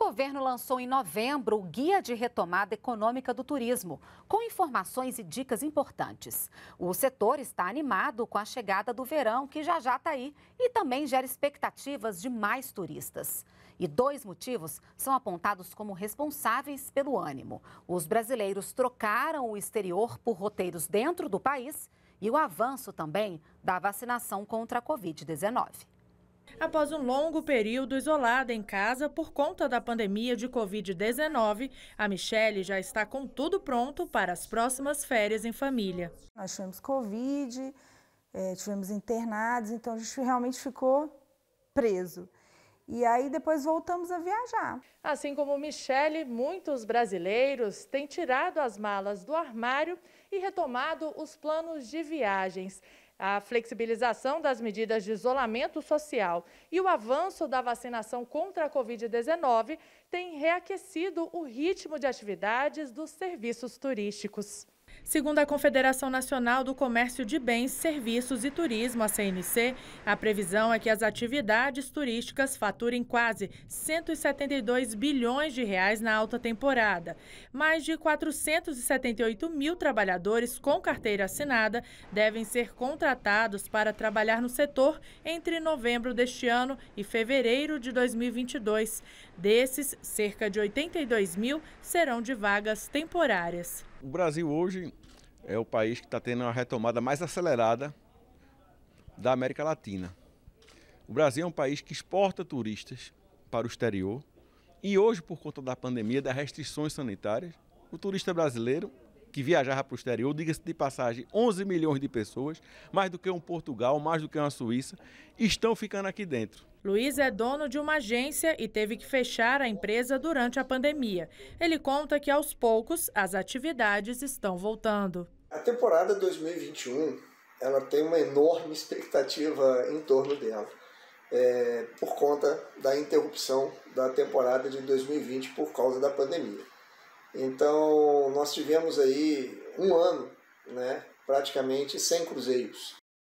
governo lançou em novembro o Guia de Retomada Econômica do Turismo, com informações e dicas importantes. O setor está animado com a chegada do verão, que já já está aí, e também gera expectativas de mais turistas. E dois motivos são apontados como responsáveis pelo ânimo. Os brasileiros trocaram o exterior por roteiros dentro do país e o avanço também da vacinação contra a Covid-19. Após um longo período isolada em casa por conta da pandemia de Covid-19, a Michele já está com tudo pronto para as próximas férias em família. Nós tivemos Covid, é, tivemos internados, então a gente realmente ficou preso. E aí depois voltamos a viajar. Assim como Michele, muitos brasileiros têm tirado as malas do armário e retomado os planos de viagens a flexibilização das medidas de isolamento social e o avanço da vacinação contra a Covid-19 têm reaquecido o ritmo de atividades dos serviços turísticos. Segundo a Confederação Nacional do Comércio de Bens, Serviços e Turismo, a CNC, a previsão é que as atividades turísticas faturem quase 172 bilhões de reais na alta temporada. Mais de 478 mil trabalhadores com carteira assinada devem ser contratados para trabalhar no setor entre novembro deste ano e fevereiro de 2022. Desses, cerca de 82 mil serão de vagas temporárias. O Brasil hoje é o país que está tendo uma retomada mais acelerada da América Latina. O Brasil é um país que exporta turistas para o exterior e hoje, por conta da pandemia, das restrições sanitárias, o turista brasileiro que viajava para o exterior, diga-se de passagem, 11 milhões de pessoas, mais do que um Portugal, mais do que uma Suíça, estão ficando aqui dentro. Luiz é dono de uma agência e teve que fechar a empresa durante a pandemia. Ele conta que aos poucos as atividades estão voltando. A temporada 2021 ela tem uma enorme expectativa em torno dela, é, por conta da interrupção da temporada de 2020 por causa da pandemia. Então, nós tivemos aí um ano, né, praticamente sem cruzeiros.